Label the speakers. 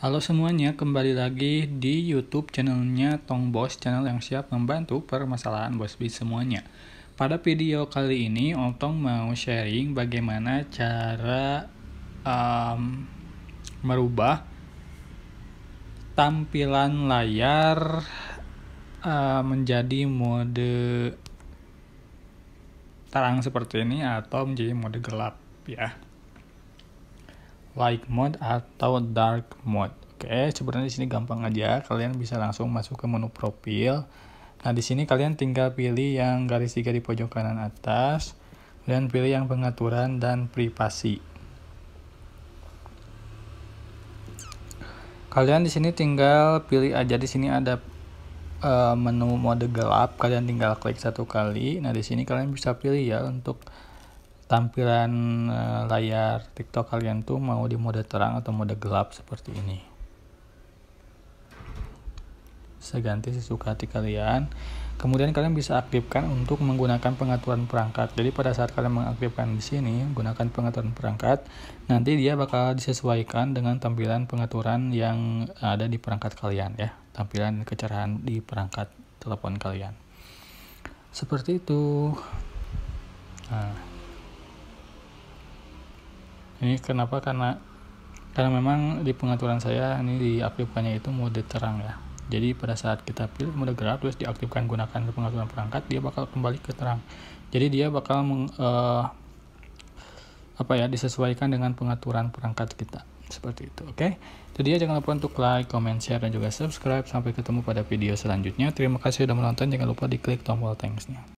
Speaker 1: Halo semuanya, kembali lagi di YouTube channelnya Tong Bos, channel yang siap membantu permasalahan bos bis semuanya. Pada video kali ini, Om Tong mau sharing bagaimana cara um, merubah tampilan layar uh, menjadi mode terang seperti ini atau menjadi mode gelap ya light mode atau dark mode. Oke, sebenarnya di sini gampang aja. Kalian bisa langsung masuk ke menu profil. Nah, di sini kalian tinggal pilih yang garis tiga di pojok kanan atas, dan pilih yang pengaturan dan privasi. Kalian di sini tinggal pilih aja di sini ada eh, menu mode gelap kalian tinggal klik satu kali nah di sini kalian bisa pilih ya untuk tampilan eh, layar TikTok kalian tuh mau di mode terang atau mode gelap seperti ini. Bisa ganti sesuka hati kalian. Kemudian kalian bisa aktifkan untuk menggunakan pengaturan perangkat. Jadi pada saat kalian mengaktifkan di sini, gunakan pengaturan perangkat, nanti dia bakal disesuaikan dengan tampilan pengaturan yang ada di perangkat kalian ya. Tampilan kecerahan di perangkat telepon kalian. Seperti itu. Nah ini kenapa karena karena memang di pengaturan saya ini diaktifkannya itu mode terang ya jadi pada saat kita pilih mode gelap terus diaktifkan gunakan ke pengaturan perangkat dia bakal kembali ke terang jadi dia bakal meng, uh, apa ya disesuaikan dengan pengaturan perangkat kita seperti itu oke okay? jadi ya jangan lupa untuk like comment share dan juga subscribe sampai ketemu pada video selanjutnya terima kasih sudah menonton jangan lupa diklik tombol thanksnya